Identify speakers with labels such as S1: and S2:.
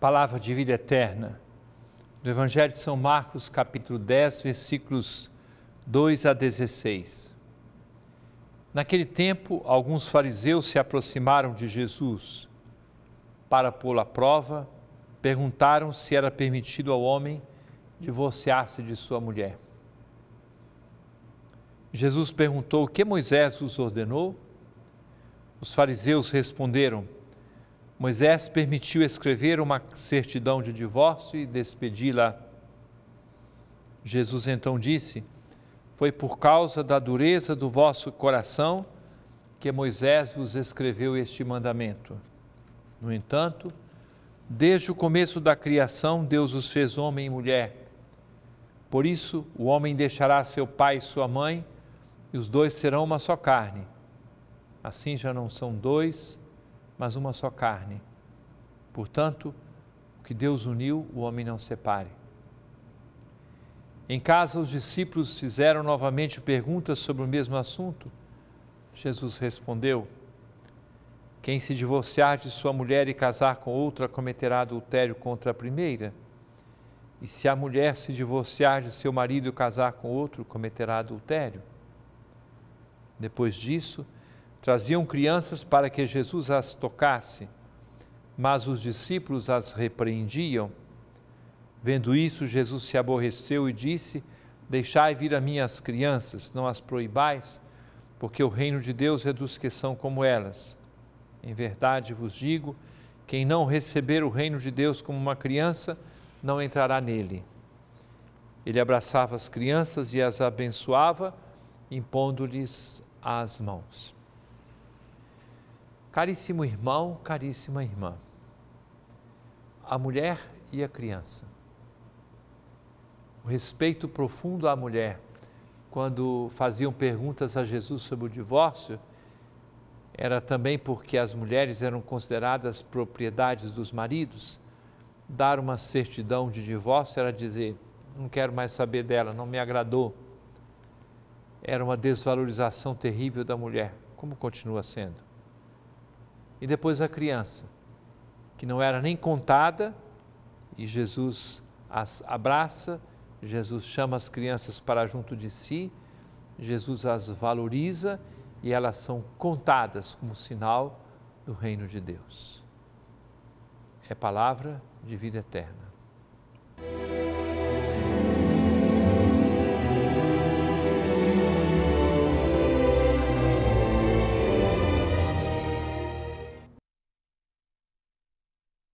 S1: palavra de vida eterna, do Evangelho de São Marcos, capítulo 10, versículos 2 a 16. Naquele tempo, alguns fariseus se aproximaram de Jesus. Para pô-lo à prova, perguntaram se era permitido ao homem divorciar-se de sua mulher. Jesus perguntou o que Moisés os ordenou. Os fariseus responderam: Moisés permitiu escrever uma certidão de divórcio e despedi-la. Jesus então disse: Foi por causa da dureza do vosso coração que Moisés vos escreveu este mandamento. No entanto, desde o começo da criação, Deus os fez homem e mulher. Por isso, o homem deixará seu pai e sua mãe, e os dois serão uma só carne. Assim já não são dois, mas uma só carne. Portanto, o que Deus uniu, o homem não separe. Em casa, os discípulos fizeram novamente perguntas sobre o mesmo assunto. Jesus respondeu: Quem se divorciar de sua mulher e casar com outra cometerá adultério contra a primeira. E se a mulher se divorciar de seu marido e casar com outro, cometerá adultério. Depois disso, Traziam crianças para que Jesus as tocasse, mas os discípulos as repreendiam. Vendo isso, Jesus se aborreceu e disse: Deixai vir a minhas crianças, não as proibais, porque o reino de Deus é dos que são como elas. Em verdade vos digo: quem não receber o reino de Deus como uma criança, não entrará nele. Ele abraçava as crianças e as abençoava, impondo-lhes as mãos. Caríssimo irmão, caríssima irmã, a mulher e a criança. O respeito profundo à mulher, quando faziam perguntas a Jesus sobre o divórcio, era também porque as mulheres eram consideradas propriedades dos maridos. Dar uma certidão de divórcio era dizer: não quero mais saber dela, não me agradou. Era uma desvalorização terrível da mulher, como continua sendo e depois a criança, que não era nem contada, e Jesus as abraça, Jesus chama as crianças para junto de si, Jesus as valoriza e elas são contadas como sinal do reino de Deus. É palavra de vida eterna.